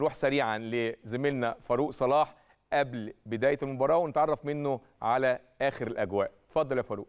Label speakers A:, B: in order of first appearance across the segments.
A: نروح سريعا لزميلنا فاروق صلاح قبل بدايه المباراه ونتعرف منه
B: على اخر
A: الاجواء اتفضل يا فاروق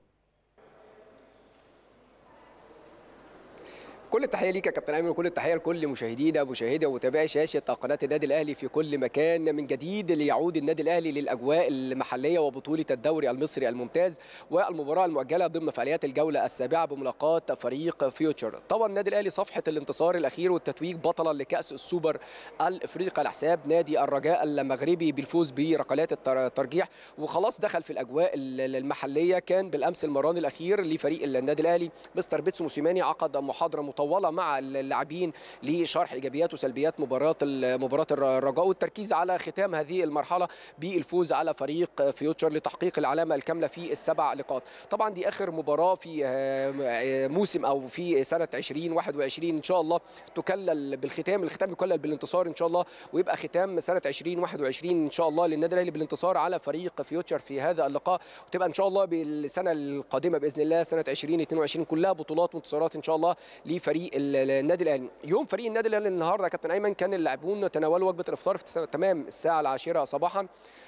B: كل التحيه ليك يا كابتن ايمن وكل التحيه لكل مشاهدينا مشاهدي ومتابعي شاشه قناه النادي الاهلي في كل مكان من جديد ليعود النادي الاهلي للاجواء المحليه وبطوله الدوري المصري الممتاز والمباراه المؤجله ضمن فعاليات الجوله السابعه بملاقاه فريق فيوتشر طبعا النادي الاهلي صفحه الانتصار الاخير والتتويج بطلا لكاس السوبر الافريقي على حساب نادي الرجاء المغربي بالفوز بركلات الترجيح وخلاص دخل في الاجواء المحليه كان بالامس المران الاخير لفريق النادي الاهلي مستر بيتسو موسيماني عقد محاضره مطوله مع اللاعبين لشرح ايجابيات وسلبيات مباراه مباراه الرجاء والتركيز على ختام هذه المرحله بالفوز على فريق فيوتشر لتحقيق العلامه الكامله في السبع لقاءات طبعا دي اخر مباراه في آه، آه، موسم او في سنه 2021 ان شاء الله تكلل بالختام الختام يكلل بالانتصار ان شاء الله ويبقى ختام سنه 2021 ان شاء الله للنادي الاهلي بالانتصار على فريق فيوتشر في هذا اللقاء وتبقى ان شاء الله بالسنه القادمه باذن الله سنه 2022 كلها بطولات وانتصارات ان شاء الله لفريق فريق النادي الاهلي يوم فريق النادي الاهلي النهارده يا كابتن ايمن كان اللاعبون تناولوا وجبه الافطار في تمام الساعه العاشره صباحا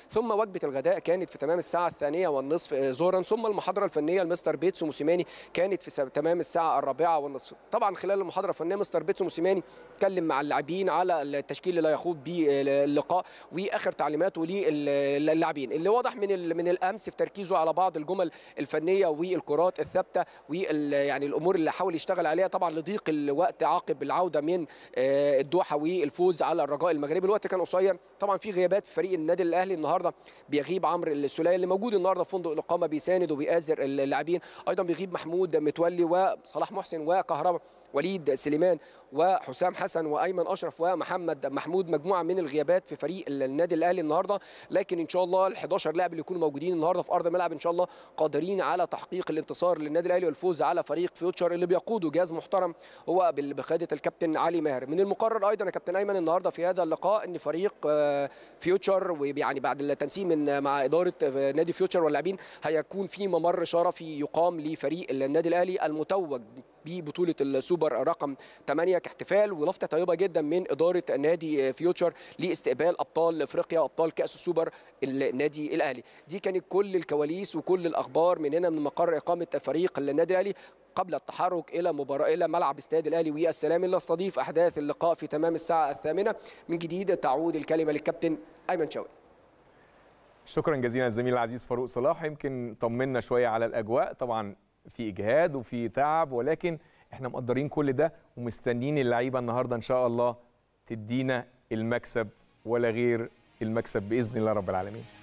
B: ثم وجبه الغداء كانت في تمام الساعه الثانيه والنصف ظهرا آه، ثم المحاضره الفنيه لمستر بيتسو موسيماني كانت في تمام الساعه الرابعه والنصف طبعا خلال المحاضره الفنيه مستر بيتسو موسيماني اتكلم مع اللاعبين على التشكيل اللي هيخوض بيه آه، اللقاء واخر تعليماته للاعبين اللي واضح من من الامس في تركيزه على بعض الجمل الفنيه والكرات الثابته ويعني الامور اللي حاول يشتغل عليها طبعا لضيق ضيق الوقت عقب العوده من آه، الدوحه والفوز على الرجاء المغربي الوقت كان قصير طبعا في غيابات في فريق النادي الاهلي النهارده بيغيب عمرو السوليه اللي موجود النهارده في فندق الاقامه بيساند وبيآزر اللاعبين ايضا بيغيب محمود متولي وصلاح محسن وكهربا وليد سليمان وحسام حسن وايمن اشرف ومحمد محمود مجموعه من الغيابات في فريق النادي الاهلي النهارده لكن ان شاء الله ال 11 لاعب اللي يكونوا موجودين النهارده في ارض الملعب ان شاء الله قادرين على تحقيق الانتصار للنادي الاهلي والفوز على فريق فيوتشر اللي بيقوده جهاز محترم هو بقياده الكابتن علي ماهر من المقرر ايضا يا كابتن ايمن النهارده في هذا اللقاء ان فريق آه، فيوتشر ويعني بعد التنسيق من آه، مع اداره آه، نادي فيوتشر واللاعبين هيكون في ممر شرفي يقام لفريق النادي الاهلي المتوج ببطوله السوبر رقم 8 كاحتفال ولفته طيبه جدا من اداره نادي فيوتشر لاستقبال ابطال افريقيا وابطال كاس السوبر النادي الاهلي دي كانت كل الكواليس وكل الاخبار من هنا من مقر اقامه فريق النادي الاهلي قبل التحرك إلى مباراة إلى ملعب استاد الأهلي والسلام لنستضيف أحداث اللقاء في تمام الساعة الثامنة من جديد تعود الكلمة للكابتن أيمن شوقي
A: شكرا جزيلا الزميل العزيز فاروق صلاح يمكن طمنا شويه على الاجواء طبعا في اجهاد وفي تعب ولكن احنا مقدرين كل ده ومستنيين اللعيبه النهارده ان شاء الله تدينا المكسب ولا غير المكسب باذن الله رب العالمين